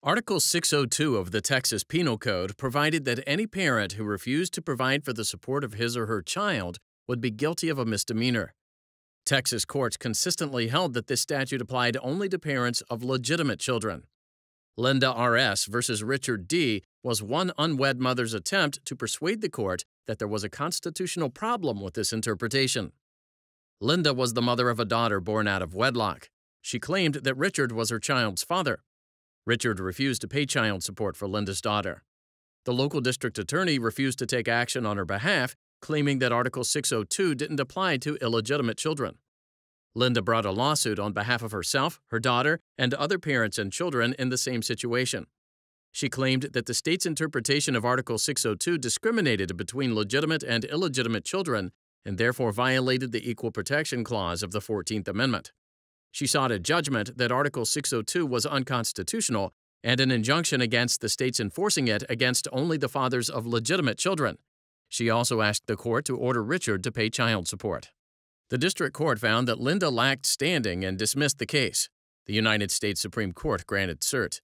Article 602 of the Texas Penal Code provided that any parent who refused to provide for the support of his or her child would be guilty of a misdemeanor. Texas courts consistently held that this statute applied only to parents of legitimate children. Linda R.S. versus Richard D. was one unwed mother's attempt to persuade the court that there was a constitutional problem with this interpretation. Linda was the mother of a daughter born out of wedlock. She claimed that Richard was her child's father. Richard refused to pay child support for Linda's daughter. The local district attorney refused to take action on her behalf, claiming that Article 602 didn't apply to illegitimate children. Linda brought a lawsuit on behalf of herself, her daughter, and other parents and children in the same situation. She claimed that the state's interpretation of Article 602 discriminated between legitimate and illegitimate children and therefore violated the Equal Protection Clause of the 14th Amendment. She sought a judgment that Article 602 was unconstitutional and an injunction against the states enforcing it against only the fathers of legitimate children. She also asked the court to order Richard to pay child support. The district court found that Linda lacked standing and dismissed the case. The United States Supreme Court granted cert.